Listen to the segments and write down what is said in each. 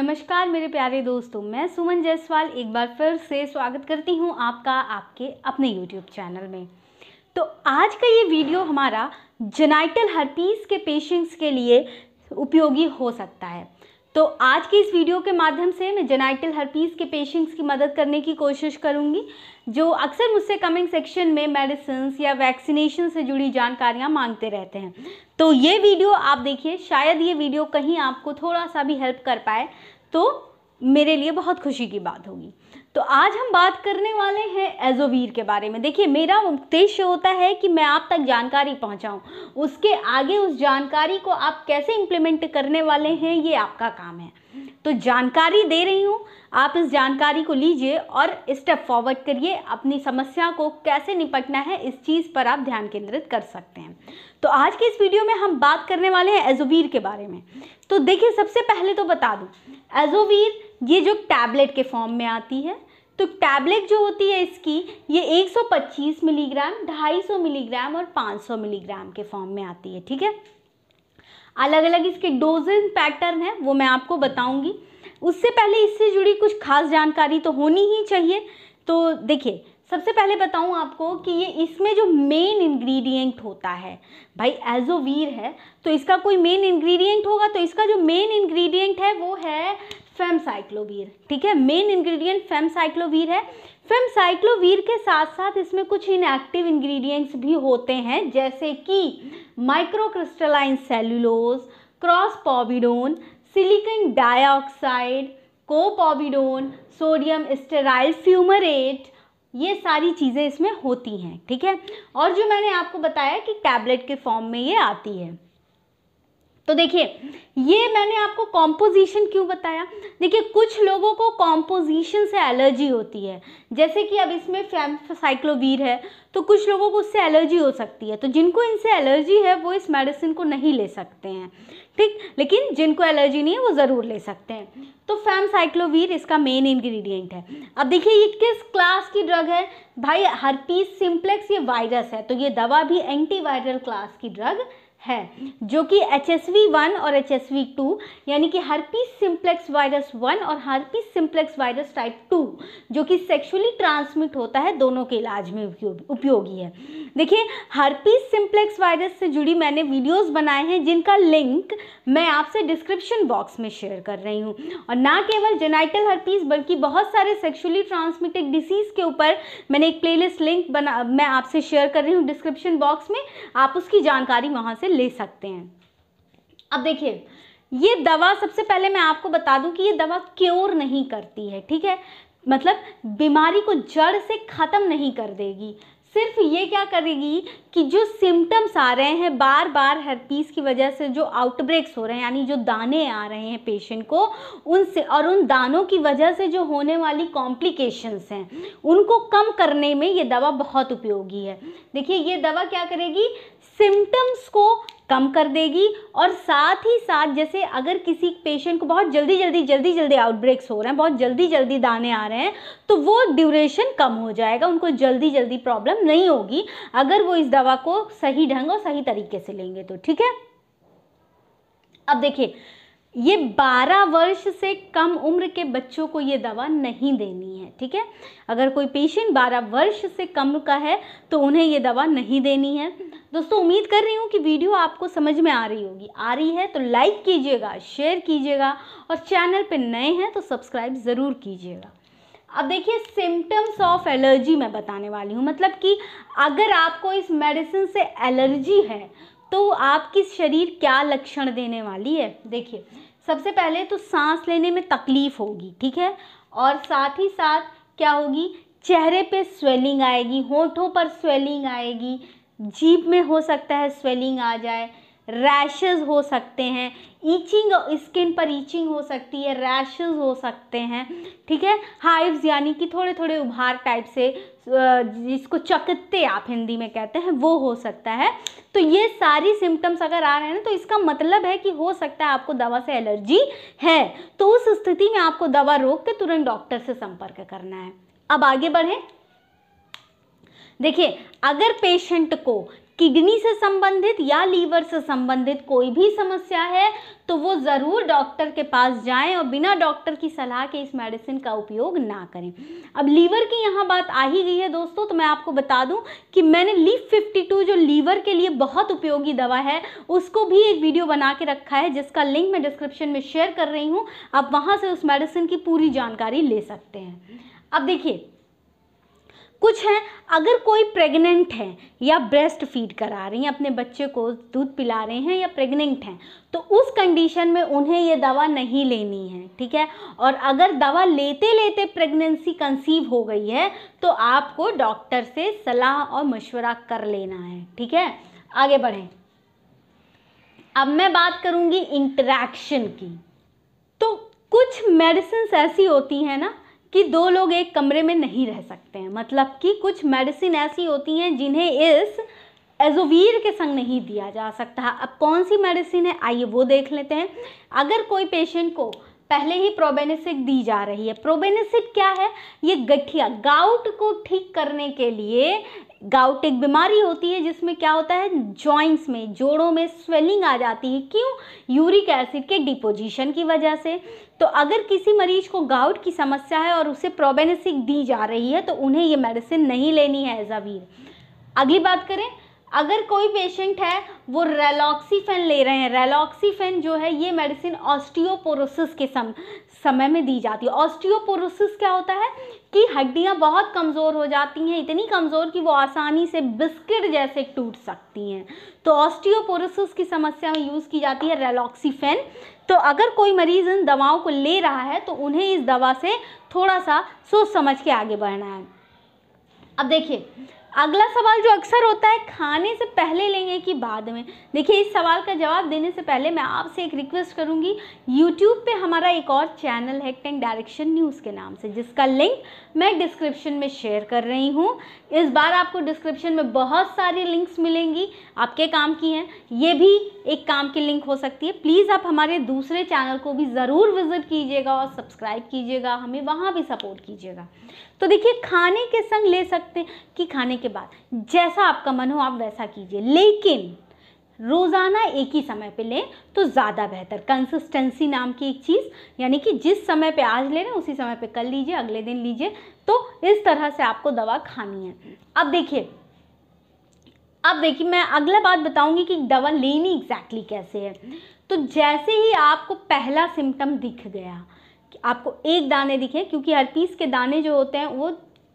नमस्कार मेरे प्यारे दोस्तों मैं सुमन जायसवाल एक बार फिर से स्वागत करती हूँ आपका आपके अपने YouTube चैनल में तो आज का ये वीडियो हमारा जेनाइटल हर्पीस के पेशेंट्स के लिए उपयोगी हो सकता है तो आज की इस वीडियो के माध्यम से मैं जेनाइटल हर्पीस के पेशेंट्स की मदद करने की कोशिश करूंगी जो अक्सर मुझसे कमेंट सेक्शन में मेडिसिन या वैक्सीनेशन से जुड़ी जानकारियां मांगते रहते हैं तो ये वीडियो आप देखिए शायद ये वीडियो कहीं आपको थोड़ा सा भी हेल्प कर पाए तो मेरे लिए बहुत खुशी की बात होगी तो आज हम बात करने वाले हैं एजोवीर के बारे में देखिए मेरा उद्देश्य होता है कि मैं आप तक जानकारी पहुंचाऊं उसके आगे उस जानकारी को आप कैसे इम्प्लीमेंट करने वाले हैं ये आपका काम है तो जानकारी दे रही हूँ आप इस जानकारी को लीजिए और स्टेप फॉरवर्ड करिए अपनी समस्या को कैसे निपटना है इस चीज़ पर आप ध्यान केंद्रित कर सकते हैं तो आज के इस वीडियो में हम बात करने वाले हैं एजोवीर के बारे में तो देखिए सबसे पहले तो बता दूँ एजोवीर ये जो टैबलेट के फॉर्म में आती है तो टैबलेट जो होती है इसकी ये 125 मिलीग्राम 250 मिलीग्राम और 500 मिलीग्राम के फॉर्म में आती है ठीक है अलग अलग इसके डोजेज पैटर्न है वो मैं आपको बताऊंगी उससे पहले इससे जुड़ी कुछ खास जानकारी तो होनी ही चाहिए तो देखिए सबसे पहले बताऊं आपको कि ये इसमें जो मेन इंग्रेडिएंट होता है भाई एजोवीर है तो इसका कोई मेन इंग्रेडिएंट होगा तो इसका जो मेन इंग्रेडिएंट है वो है फेमसाइक्लोवीर ठीक है मेन इंग्रेडिएंट फेमसाइक्लोवीर है फेमसाइक्लोवीर के साथ साथ इसमें कुछ इनएक्टिव इंग्रेडिएंट्स भी होते हैं जैसे कि microcrystalline cellulose crospovidone silicon dioxide copovidone sodium stearyl fumarate ये सारी चीज़ें इसमें होती हैं ठीक है और जो मैंने आपको बताया कि टैबलेट के फॉर्म में ये आती है तो देखिए ये मैंने आपको कॉम्पोजिशन क्यों बताया देखिए कुछ लोगों को कॉम्पोजिशन से एलर्जी होती है जैसे कि अब इसमें साइक्लोवीर है तो कुछ लोगों को उससे एलर्जी हो सकती है तो जिनको इनसे एलर्जी है वो इस मेडिसिन को नहीं ले सकते हैं ठीक लेकिन जिनको एलर्जी नहीं है वो ज़रूर ले सकते हैं तो फैम साइक्लोवीर इसका मेन इन्ग्रीडियंट है अब देखिए ये किस क्लास की ड्रग है भाई हर सिंप्लेक्स ये वायरस है तो ये दवा भी एंटीवायरल क्लास की ड्रग है जो कि एच एस वी वन और एच एस वी टू यानी कि हर्पीस सिंप्लेक्स वायरस वन और herpes simplex virus type two जो कि सेक्सुअली ट्रांसमिट होता है दोनों के इलाज में उपयोगी है देखिए हर्पीस सिंप्लेक्स वायरस से जुड़ी मैंने वीडियोस बनाए हैं जिनका लिंक मैं आपसे डिस्क्रिप्शन बॉक्स में शेयर कर रही हूँ और ना केवल जेनाइटल हर्पीस बल्कि बहुत सारे सेक्शुअली ट्रांसमिटेड डिसीज़ के ऊपर मैंने एक प्ले लिंक बना मैं आपसे शेयर कर रही हूँ डिस्क्रिप्शन बॉक्स में आप उसकी जानकारी वहाँ से से ले सकते हैं अब देखिए ये दवा सबसे पहले मैं आपको बता दूं कि ये दवा क्योर नहीं करती है ठीक है मतलब बीमारी को जड़ से ख़त्म नहीं कर देगी सिर्फ ये क्या करेगी कि जो सिम्टम्स आ रहे हैं बार बार हर्पीस की वजह से जो आउटब्रेक्स हो रहे हैं यानी जो दाने आ रहे हैं पेशेंट को उनसे और उन दानों की वजह से जो होने वाली कॉम्प्लिकेशंस हैं उनको कम करने में ये दवा बहुत उपयोगी है देखिए ये दवा क्या करेगी सिम्टम्स को कम कर देगी और साथ ही साथ जैसे अगर किसी पेशेंट को बहुत जल्दी जल्दी जल्दी जल्दी आउटब्रेक्स हो रहे हैं बहुत जल्दी जल्दी दाने आ रहे हैं तो वो ड्यूरेशन कम हो जाएगा उनको जल्दी जल्दी प्रॉब्लम नहीं होगी अगर वो इस दवा को सही ढंग और सही तरीके से लेंगे तो ठीक है अब देखिए ये 12 वर्ष से कम उम्र के बच्चों को ये दवा नहीं देनी है ठीक है अगर कोई पेशेंट 12 वर्ष से कम का है तो उन्हें ये दवा नहीं देनी है दोस्तों उम्मीद कर रही हूँ कि वीडियो आपको समझ में आ रही होगी आ रही है तो लाइक कीजिएगा शेयर कीजिएगा और चैनल पर नए हैं तो सब्सक्राइब ज़रूर कीजिएगा अब देखिए सिम्टम्स ऑफ एलर्जी मैं बताने वाली हूँ मतलब कि अगर आपको इस मेडिसिन से एलर्जी है तो आपकी शरीर क्या लक्षण देने वाली है देखिए सबसे पहले तो सांस लेने में तकलीफ़ होगी ठीक है और साथ ही साथ क्या होगी चेहरे पे स्वेलिंग आएगी होठों पर स्वेलिंग आएगी जीभ में हो सकता है स्वेलिंग आ जाए रैशेज हो सकते हैं ईचिंग स्किन पर ईचिंग हो सकती है रैशेज हो सकते हैं ठीक है हाइव्स यानी कि थोड़े थोड़े उभार टाइप से जिसको चकत्ते आप हिंदी में कहते हैं वो हो सकता है तो ये सारी सिम्टम्स अगर आ रहे हैं ना तो इसका मतलब है कि हो सकता है आपको दवा से एलर्जी है तो उस स्थिति में आपको दवा रोक के तुरंत डॉक्टर से संपर्क करना है अब आगे बढ़ें देखिए अगर पेशेंट को किडनी से संबंधित या लीवर से संबंधित कोई भी समस्या है तो वो ज़रूर डॉक्टर के पास जाएं और बिना डॉक्टर की सलाह के इस मेडिसिन का उपयोग ना करें अब लीवर की यहाँ बात आ ही गई है दोस्तों तो मैं आपको बता दूं कि मैंने लीफ 52 जो लीवर के लिए बहुत उपयोगी दवा है उसको भी एक वीडियो बना के रखा है जिसका लिंक मैं डिस्क्रिप्शन में शेयर कर रही हूँ आप वहाँ से उस मेडिसिन की पूरी जानकारी ले सकते हैं अब देखिए कुछ हैं अगर कोई प्रेग्नेंट है या ब्रेस्ट फीड करा रही हैं अपने बच्चे को दूध पिला रहे हैं या प्रेग्नेंट हैं तो उस कंडीशन में उन्हें ये दवा नहीं लेनी है ठीक है और अगर दवा लेते लेते प्रेगनेंसी कंसीव हो गई है तो आपको डॉक्टर से सलाह और मशवरा कर लेना है ठीक है आगे बढ़ें अब मैं बात करूंगी इंटरेक्शन की तो कुछ मेडिसिन ऐसी होती हैं ना कि दो लोग एक कमरे में नहीं रह सकते हैं मतलब कि कुछ मेडिसिन ऐसी होती हैं जिन्हें इस एजोवीर के संग नहीं दिया जा सकता अब कौन सी मेडिसिन है आइए वो देख लेते हैं अगर कोई पेशेंट को पहले ही प्रोबेनिसिड दी जा रही है प्रोबेनिसिड क्या है ये गठिया गाउट को ठीक करने के लिए गाउट एक बीमारी होती है जिसमें क्या होता है जॉइंट्स में जोड़ों में स्वेलिंग आ जाती है क्यों यूरिक एसिड के डिपोजिशन की वजह से तो अगर किसी मरीज को गाउट की समस्या है और उसे प्रोबेनेसिक दी जा रही है तो उन्हें ये मेडिसिन नहीं लेनी है एजावीर अगली बात करें अगर कोई पेशेंट है वो रेलॉक्सीफेन ले रहे हैं रेलॉक्सीफेन जो है ये मेडिसिन ऑस्टियोपोरोसिस के सम समय में दी जाती है ऑस्टियोपोरोसिस क्या होता है कि हड्डियाँ बहुत कमज़ोर हो जाती हैं इतनी कमज़ोर कि वो आसानी से बिस्किट जैसे टूट सकती हैं तो ऑस्टियोपोरोसिस की समस्या में यूज़ की जाती है रेलॉक्सीफेन तो अगर कोई मरीज़ इन दवाओं को ले रहा है तो उन्हें इस दवा से थोड़ा सा सोच समझ के आगे बढ़ना है अब देखिए अगला सवाल जो अक्सर होता है खाने से पहले लेंगे कि बाद में देखिए इस सवाल का जवाब देने से पहले मैं आपसे एक रिक्वेस्ट करूंगी यूट्यूब पे हमारा एक और चैनल है टेंग डायरेक्शन न्यूज़ के नाम से जिसका लिंक मैं डिस्क्रिप्शन में शेयर कर रही हूँ इस बार आपको डिस्क्रिप्शन में बहुत सारी लिंक्स मिलेंगी आपके काम की हैं ये भी एक काम की लिंक हो सकती है प्लीज़ आप हमारे दूसरे चैनल को भी ज़रूर विज़िट कीजिएगा और सब्सक्राइब कीजिएगा हमें वहाँ भी सपोर्ट कीजिएगा तो देखिए खाने के संग ले सकते कि खाने के बाद जैसा आपका मन हो आप वैसा कीजिए लेकिन रोज़ाना एक ही समय पे लें तो ज़्यादा बेहतर कंसिस्टेंसी नाम की एक चीज़ यानी कि जिस समय पे आज ले रहे हैं उसी समय पे कल लीजिए अगले दिन लीजिए तो इस तरह से आपको दवा खानी है अब देखिए अब देखिए मैं अगला बात बताऊंगी कि दवा लेनी एग्जैक्टली exactly कैसे है तो जैसे ही आपको पहला सिम्टम दिख गया आपको एक दाने दिखे क्योंकि हर पीस के दाने जो होते हैं वो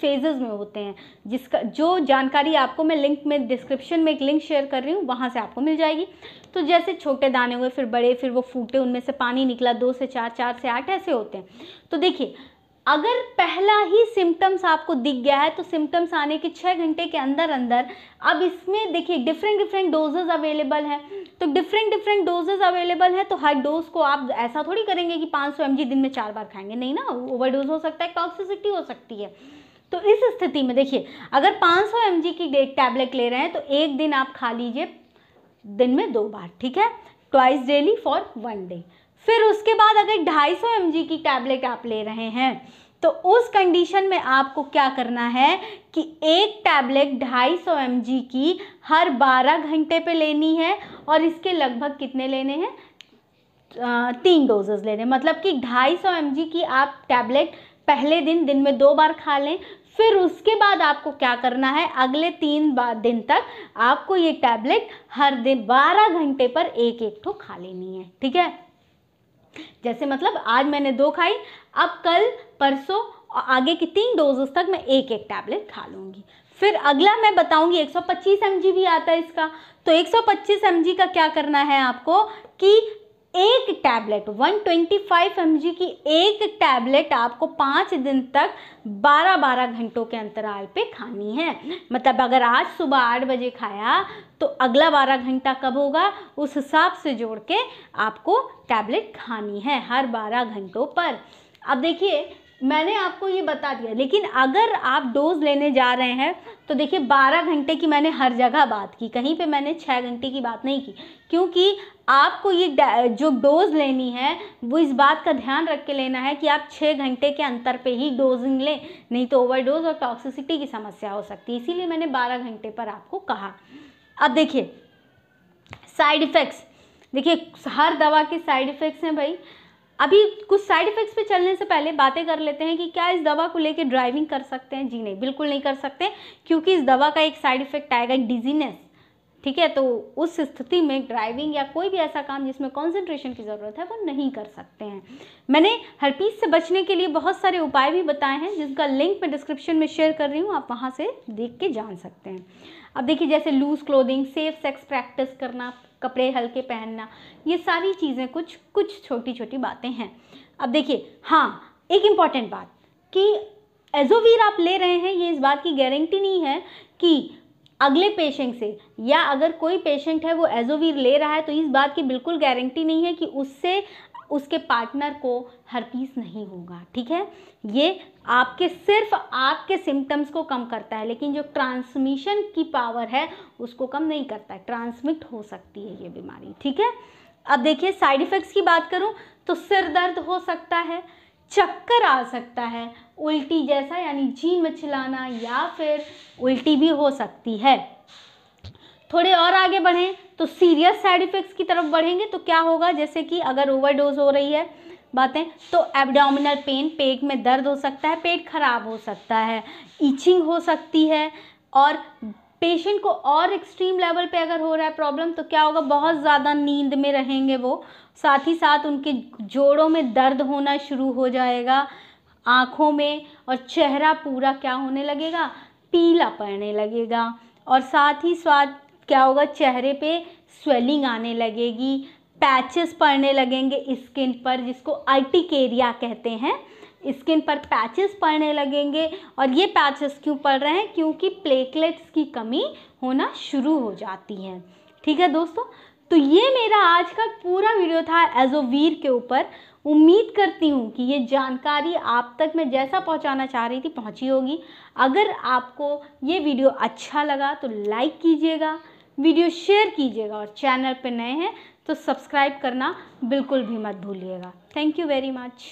फेजेस में होते हैं जिसका जो जानकारी आपको मैं लिंक में डिस्क्रिप्शन में एक लिंक शेयर कर रही हूँ वहाँ से आपको मिल जाएगी तो जैसे छोटे दाने हुए फिर बड़े फिर वो फूटे उनमें से पानी निकला दो से चार चार से आठ ऐसे होते हैं तो देखिए अगर पहला ही सिम्टम्स आपको दिख गया है तो सिम्टम्स आने के छः घंटे के अंदर अंदर अब इसमें देखिए डिफरेंट डिफरेंट डोजेज़ अवेलेबल हैं तो डिफरेंट डिफरेंट डोजेज़ अवेलेबल है तो हर डोज को आप ऐसा थोड़ी करेंगे कि पाँच सौ दिन में चार बार खाएंगे नहीं ना ओवरडोज हो सकता है टॉक्सिसिटी हो सकती है तो इस स्थिति में देखिए अगर 500 सौ की एक टैबलेट ले रहे हैं तो एक दिन आप खा लीजिए दिन में दो बार ठीक है twice daily for one day फिर उसके बाद अगर 250 सौ की टैबलेट आप ले रहे हैं तो उस कंडीशन में आपको क्या करना है कि एक टैबलेट 250 सौ की हर 12 घंटे पे लेनी है और इसके लगभग कितने लेने हैं तीन डोजेज लेने मतलब कि 250 सौ की आप टैबलेट पहले दिन दिन में दो बार खा लें फिर उसके बाद आपको क्या करना है अगले तीन दिन तक आपको ये टैबलेट हर दिन बारह घंटे पर एक एक ठो खा लेनी है ठीक है जैसे मतलब आज मैंने दो खाई अब कल परसों और आगे की तीन डोजेस तक मैं एक एक टैबलेट खा लूँगी फिर अगला मैं बताऊंगी 125 सौ भी आता है इसका तो 125 सौ का क्या करना है आपको कि एक टैबलेट 125 ट्वेंटी की एक टैबलेट आपको पाँच दिन तक 12-12 घंटों के अंतराल पे खानी है मतलब अगर आज सुबह आठ बजे खाया तो अगला 12 घंटा कब होगा उस हिसाब से जोड़ के आपको टैबलेट खानी है हर 12 घंटों पर अब देखिए मैंने आपको ये बता दिया लेकिन अगर आप डोज लेने जा रहे हैं तो देखिए 12 घंटे की मैंने हर जगह बात की कहीं पे मैंने 6 घंटे की बात नहीं की क्योंकि आपको ये जो डोज़ लेनी है वो इस बात का ध्यान रख के लेना है कि आप छः घंटे के अंतर पे ही डोजिंग लें नहीं तो ओवरडोज और टॉक्सिसिटी की समस्या हो सकती है इसीलिए मैंने बारह घंटे पर आपको कहा अब देखिए साइड इफ़ेक्ट्स देखिए हर दवा के साइड इफ़ेक्ट्स हैं भाई अभी कुछ साइड इफ़ेक्ट्स पे चलने से पहले बातें कर लेते हैं कि क्या इस दवा को लेकर ड्राइविंग कर सकते हैं जी नहीं बिल्कुल नहीं कर सकते क्योंकि इस दवा का एक साइड इफ़ेक्ट आएगा डिजीनेस ठीक है तो उस स्थिति में ड्राइविंग या कोई भी ऐसा काम जिसमें कॉन्सेंट्रेशन की ज़रूरत है वो नहीं कर सकते हैं मैंने हरपीस से बचने के लिए बहुत सारे उपाय भी बताए हैं जिसका लिंक मैं डिस्क्रिप्शन में शेयर कर रही हूँ आप वहाँ से देख के जान सकते हैं अब देखिए जैसे loose clothing safe sex practice करना कपड़े हल्के पहनना ये सारी चीज़ें कुछ कुछ छोटी छोटी बातें हैं अब देखिए हाँ एक इम्पॉर्टेंट बात कि एजोवीर आप ले रहे हैं ये इस बात की गारंटी नहीं है कि अगले पेशेंट से या अगर कोई पेशेंट है वो एजोवीर ले रहा है तो इस बात की बिल्कुल गारंटी नहीं है कि उससे उसके पार्टनर को हरपीस नहीं होगा ठीक है ये आपके सिर्फ आपके सिम्टम्स को कम करता है लेकिन जो ट्रांसमिशन की पावर है उसको कम नहीं करता है ट्रांसमिट हो सकती है ये बीमारी ठीक है अब देखिए साइड इफ़ेक्ट्स की बात करूँ तो सिर दर्द हो सकता है चक्कर आ सकता है उल्टी जैसा यानी जी मचलाना या फिर उल्टी भी हो सकती है थोड़े और आगे बढ़ें तो सीरियस साइड इफ़ेक्ट्स की तरफ बढ़ेंगे तो क्या होगा जैसे कि अगर ओवरडोज हो रही है बातें तो एबडामिनल पेन पेट में दर्द हो सकता है पेट खराब हो सकता है इचिंग हो सकती है और पेशेंट को और एक्सट्रीम लेवल पे अगर हो रहा है प्रॉब्लम तो क्या होगा बहुत ज़्यादा नींद में रहेंगे वो साथ ही साथ उनके जोड़ों में दर्द होना शुरू हो जाएगा आँखों में और चेहरा पूरा क्या होने लगेगा पीला पड़ने लगेगा और साथ ही साथ क्या होगा चेहरे पे स्वेलिंग आने लगेगी पैचेस पड़ने लगेंगे स्किन पर जिसको अल्टिकेरिया कहते हैं स्किन पर पैचेस पड़ने लगेंगे और ये पैचेस क्यों पड़ रहे हैं क्योंकि प्लेटलेट्स की कमी होना शुरू हो जाती है ठीक है दोस्तों तो ये मेरा आज का पूरा वीडियो था एजोवीर के ऊपर उम्मीद करती हूँ कि ये जानकारी आप तक मैं जैसा पहुँचाना चाह रही थी पहुँची होगी अगर आपको ये वीडियो अच्छा लगा तो लाइक कीजिएगा वीडियो शेयर कीजिएगा और चैनल पर नए हैं तो सब्सक्राइब करना बिल्कुल भी मत भूलिएगा थैंक यू वेरी मच